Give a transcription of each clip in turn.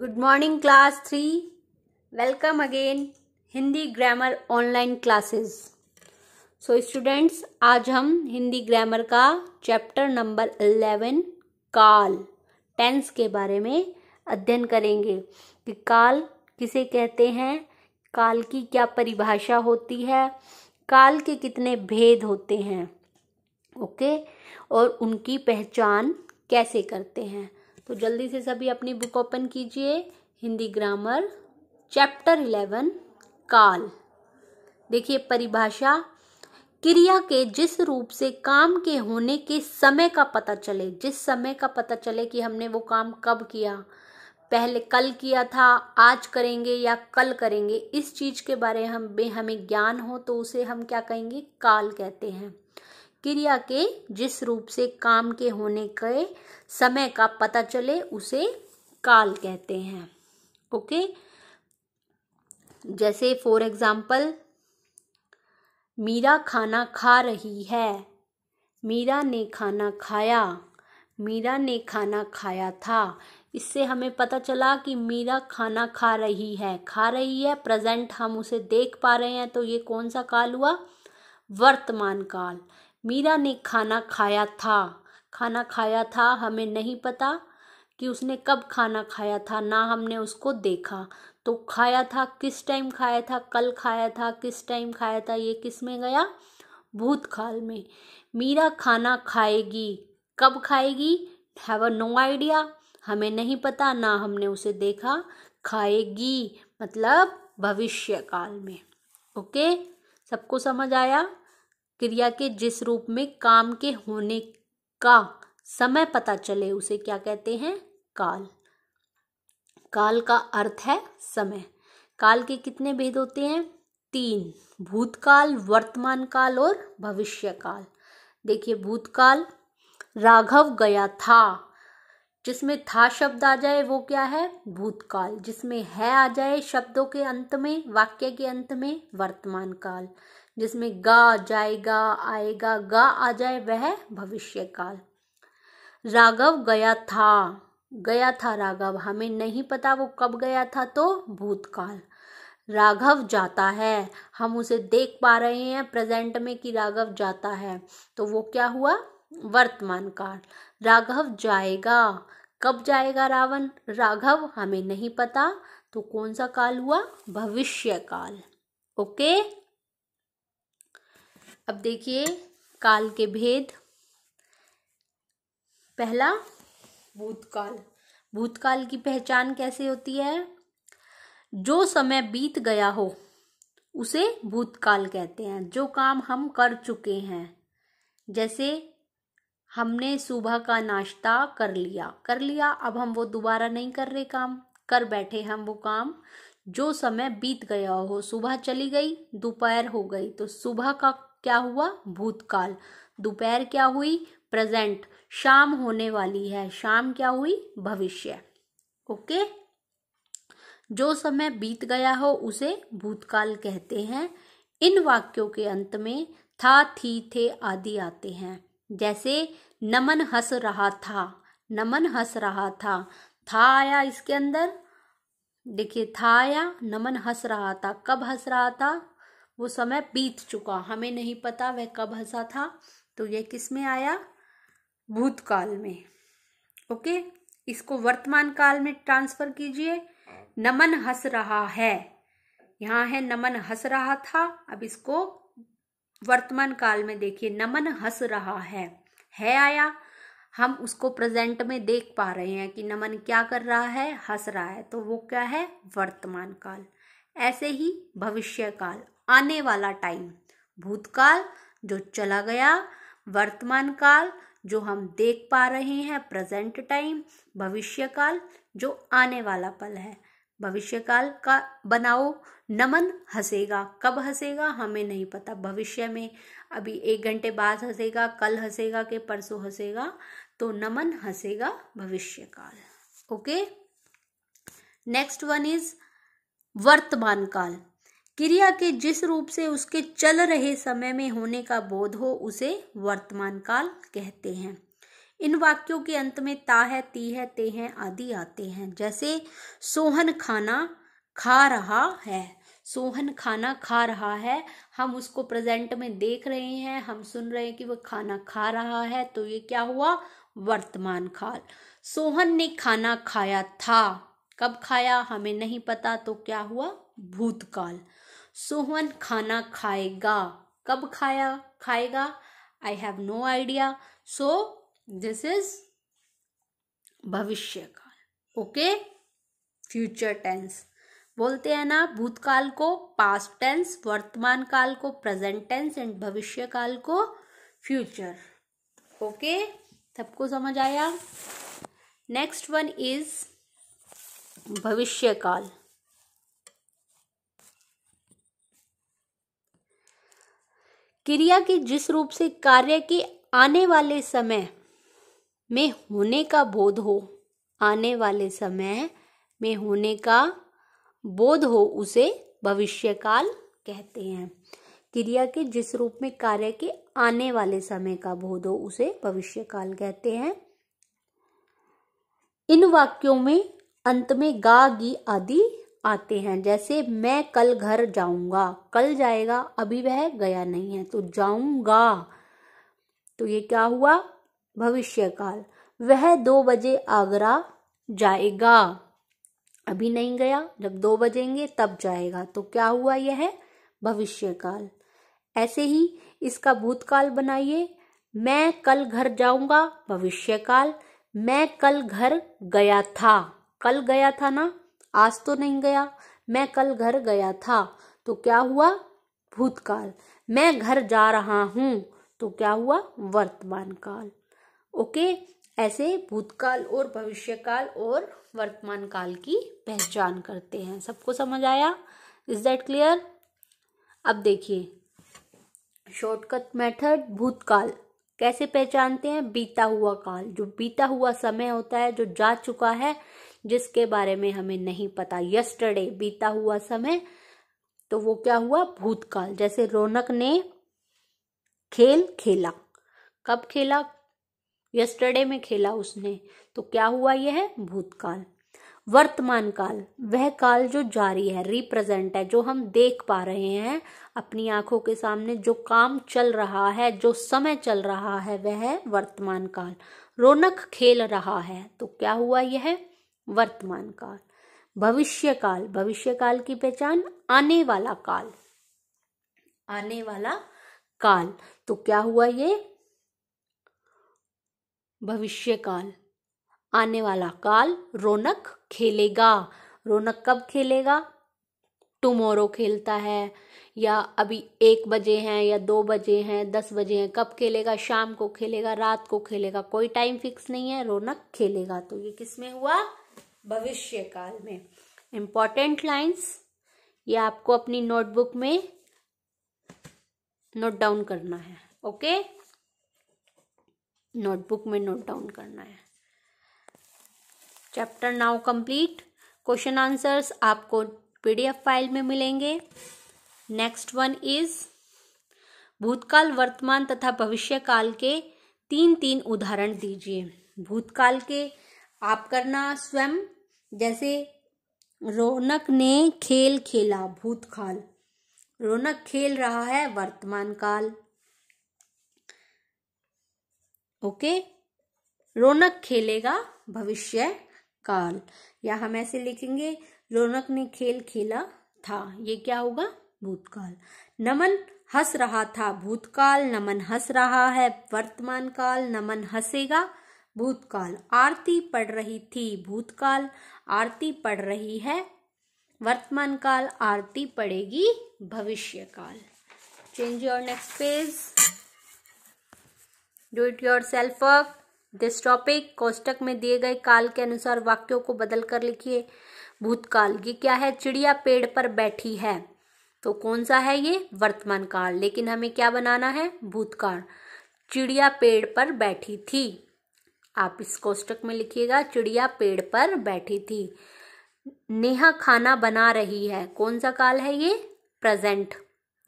good morning class three welcome again Hindi grammar online classes so students आज हम Hindi grammar का chapter number eleven काल tense के बारे में अध्ययन करेंगे कि काल किसे कहते हैं काल की क्या परिभाषा होती है काल के कितने भेद होते हैं ओके और उनकी पहचान कैसे करते हैं तो जल्दी से सभी अपनी बुक ओपन कीजिए हिंदी ग्रामर चैप्टर इलेवन काल देखिए परिभाषा क्रिया के जिस रूप से काम के होने के समय का पता चले जिस समय का पता चले कि हमने वो काम कब किया पहले कल किया था आज करेंगे या कल करेंगे इस चीज के बारे में हम हमें ज्ञान हो तो उसे हम क्या कहेंगे काल कहते हैं क्रिया के जिस रूप से काम के होने के समय का पता चले उसे काल कहते हैं ओके जैसे फॉर एग्जाम्पल मीरा खाना खा रही है मीरा ने खाना खाया मीरा ने खाना खाया था इससे हमें पता चला कि मीरा खाना खा रही है खा रही है प्रेजेंट हम उसे देख पा रहे हैं तो ये कौन सा काल हुआ वर्तमान काल मीरा ने खाना खाया था खाना खाया था हमें नहीं पता कि उसने कब खाना खाया था ना हमने उसको देखा तो खाया था किस टाइम खाया था कल खाया था किस टाइम खाया था ये किस में गया भूतकाल में मीरा खाना खाएगी कब खाएगी हैव अ नो आइडिया हमें नहीं पता ना हमने उसे देखा खाएगी मतलब भविष्य काल में ओके सबको समझ आया क्रिया के जिस रूप में काम के होने का समय पता चले उसे क्या कहते हैं काल काल का अर्थ है समय काल के कितने भेद होते हैं तीन भूतकाल वर्तमान काल और भविष्य काल देखिए भूतकाल राघव गया था जिसमें था शब्द आ जाए वो क्या है भूतकाल जिसमें है आ जाए शब्दों के अंत में वाक्य के अंत में वर्तमान काल जिसमें गा जाएगा आएगा गा आ जाए वह भविष्य काल राघव गया था गया था राघव हमें नहीं पता वो कब गया था तो भूतकाल राघव जाता है हम उसे देख पा रहे हैं प्रेजेंट में कि राघव जाता है तो वो क्या हुआ वर्तमान काल राघव जाएगा कब जाएगा रावण राघव हमें नहीं पता तो कौन सा काल हुआ भविष्य काल ओके अब देखिए काल के भेद पहला भूतकाल भूतकाल की पहचान कैसे होती है जो समय बीत गया हो उसे भूतकाल कहते हैं जो काम हम कर चुके हैं जैसे हमने सुबह का नाश्ता कर लिया कर लिया अब हम वो दोबारा नहीं कर रहे काम कर बैठे हम वो काम जो समय बीत गया हो सुबह चली गई दोपहर हो गई तो सुबह का क्या हुआ भूतकाल दोपहर क्या हुई प्रेजेंट शाम होने वाली है शाम क्या हुई भविष्य ओके जो समय बीत गया हो उसे भूतकाल कहते हैं इन वाक्यों के अंत में था थी थे आदि आते हैं जैसे नमन हंस रहा था नमन हंस रहा था था आया इसके अंदर देखिए था आया नमन हंस रहा था कब हंस रहा था वो समय बीत चुका हमें नहीं पता वह कब हंसा था तो यह किस में आया भूतकाल में ओके इसको वर्तमान काल में ट्रांसफर कीजिए नमन हंस रहा है यहाँ है नमन हंस रहा था अब इसको वर्तमान काल में देखिए नमन हंस रहा है है आया हम उसको प्रेजेंट में देख पा रहे हैं कि नमन क्या कर रहा है हंस रहा है तो वो क्या है वर्तमान काल ऐसे ही भविष्य काल आने वाला टाइम भूतकाल जो चला गया वर्तमान काल जो हम देख पा रहे हैं प्रेजेंट टाइम भविष्य काल जो आने वाला पल है भविष्य काल का बनाओ नमन हंसेगा कब हंसेगा हमें नहीं पता भविष्य में अभी एक घंटे बाद हंसेगा कल हंसेगा के परसों हंसेगा तो नमन हंसेगा भविष्य काल ओके नेक्स्ट वन इज वर्तमान काल क्रिया के जिस रूप से उसके चल रहे समय में होने का बोध हो उसे वर्तमान काल कहते हैं इन वाक्यों के अंत में ता है ती है ते हैं आदि आते हैं जैसे सोहन खाना खा रहा है सोहन खाना खा रहा है हम उसको प्रेजेंट में देख रहे हैं हम सुन रहे हैं कि वह खाना खा रहा है तो ये क्या हुआ वर्तमान काल सोहन ने खाना खाया था कब खाया हमें नहीं पता तो क्या हुआ भूतकाल सोहन खाना खाएगा कब खाया खाएगा I have no idea so this is भविष्य काल ओके फ्यूचर टेंस बोलते हैं ना भूतकाल को पास्ट टेंस वर्तमान काल को प्रेजेंट टेंस एंड भविष्य काल को फ्यूचर ओके सबको समझ आया नेक्स्ट वन इज़ भविष्य काल क्रिया के जिस रूप से कार्य के आने वाले समय में होने का बोध हो आने वाले समय में होने का बोध हो उसे भविष्यकाल कहते हैं क्रिया के जिस रूप में कार्य के आने वाले समय का बोध हो उसे भविष्यकाल कहते हैं इन वाक्यों में अंत में गा गी आदि आते हैं जैसे मैं कल घर जाऊंगा कल जाएगा अभी वह गया नहीं है तो जाऊंगा तो ये क्या हुआ भविष्य काल वह दो बजे आगरा जाएगा अभी नहीं गया जब दो बजेंगे तब जाएगा तो क्या हुआ यह भविष्य काल ऐसे ही इसका भूतकाल बनाइए मैं कल घर जाऊंगा भविष्य काल मैं कल घर गया था कल गया था ना आज तो नहीं गया मैं कल घर गया था तो क्या हुआ भूतकाल मैं घर जा रहा हूँ तो क्या हुआ वर्तमान काल ओके ऐसे भूतकाल और भविष्यकाल और वर्तमान काल की पहचान करते हैं सबको समझ आया इज दैट क्लियर अब देखिए शॉर्टकट मेथड भूतकाल कैसे पहचानते हैं बीता हुआ काल जो बीता हुआ समय होता है जो जा चुका है जिसके बारे में हमें नहीं पता यस्टरडे बीता हुआ समय तो वो क्या हुआ भूतकाल जैसे रौनक ने खेल खेला कब खेला यस्टरडे में खेला उसने तो क्या हुआ यह है भूतकाल वर्तमान काल वह काल जो जारी है रिप्रेजेंट है जो हम देख पा रहे हैं अपनी आंखों के सामने जो काम चल रहा है जो समय चल रहा है वह है वर्तमान काल रौनक खेल रहा है तो क्या हुआ यह वर्तमान काल भविष्य काल भविष्य काल की पहचान आने वाला काल आने वाला काल तो क्या हुआ ये भविष्य काल आने वाला काल रौनक खेलेगा रौनक कब खेलेगा टुमोरो खेलता है या अभी एक बजे हैं या दो बजे हैं दस बजे हैं कब खेलेगा शाम को खेलेगा रात को खेलेगा कोई टाइम फिक्स नहीं है रौनक खेलेगा तो ये किस में हुआ भविष्य काल में इम्पॉर्टेंट लाइन्स ये आपको अपनी नोटबुक में नोट डाउन करना है ओके नोटबुक में नोट डाउन करना है chapter now complete question answers आपको पीडीएफ फाइल में मिलेंगे नेक्स्ट वन इज भूतकाल वर्तमान तथा भविष्य काल के तीन तीन उदाहरण दीजिए भूतकाल के आप करना स्वयं जैसे रौनक ने खेल खेला भूतकाल रौनक खेल रहा है वर्तमान काल ओके रौनक खेलेगा भविष्य काल या हम ऐसे लिखेंगे रौनक ने खेल खेला था ये क्या होगा भूतकाल नमन हंस रहा था भूतकाल नमन हंस रहा है वर्तमान काल नमन हंसेगा भूतकाल आरती पढ़ रही थी भूतकाल आरती पढ़ रही है वर्तमान काल आरती पढ़ेगी भविष्य काल your next page page it yourself work this topic कोष्टक में दिए गए काल के अनुसार वाक्यों को बदल कर लिखिए भूतकाल ये क्या है चिड़िया पेड़ पर बैठी है तो कौन सा है ये वर्तमान काल लेकिन हमें क्या बनाना है भूतकाल चिड़िया पेड़ पर बैठी थी आप इस कोष्टक में लिखिएगा चिड़िया पेड़ पर बैठी थी नेहा खाना बना रही है कौन सा काल है ये प्रेजेंट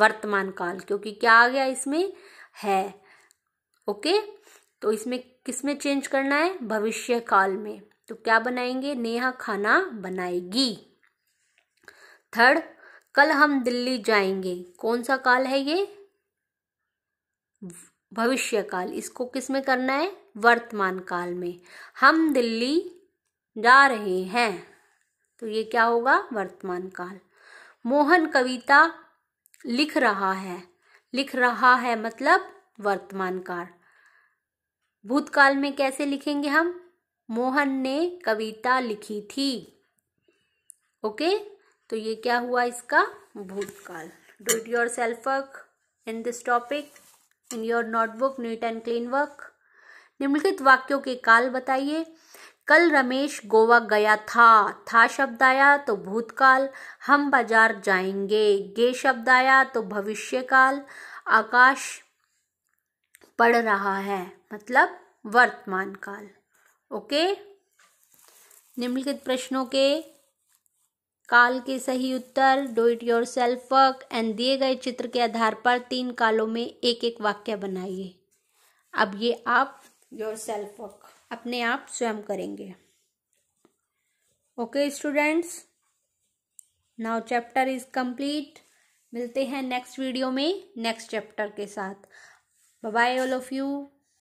वर्तमान काल क्योंकि क्या आ गया इसमें है ओके तो इसमें किस में चेंज करना है भविष्य काल में तो क्या बनाएंगे नेहा खाना बनाएगी थर्ड कल हम दिल्ली जाएंगे कौन सा काल है ये भविष्य काल इसको किस में करना है वर्तमान काल में हम दिल्ली जा रहे हैं तो ये क्या होगा वर्तमान काल मोहन कविता लिख रहा है लिख रहा है मतलब वर्तमान काल भूतकाल में कैसे लिखेंगे हम मोहन ने कविता लिखी थी ओके तो ये क्या हुआ इसका भूतकाल do it yourself work in this topic in your notebook neat and clean work निम्नलिखित वाक्यों के काल बताइए कल रमेश गोवा गया था था शब्द आया तो भूतकाल हम बाजार जाएंगे गे शब्द आया तो भविष्यकाल आकाश पढ़ रहा है मतलब वर्तमान काल ओके निम्नलिखित प्रश्नों के काल के सही उत्तर do it yourself work and दिए गए चित्र के आधार पर तीन कालों में एक एक वाक्य बनाइए अब ये आप योर सेल्फ वर्क अपने आप स्वयं करेंगे okay students now chapter is complete मिलते हैं नेक्स्ट वीडियो में नेक्स्ट चैप्टर के साथ बाय ऑल ऑफ यू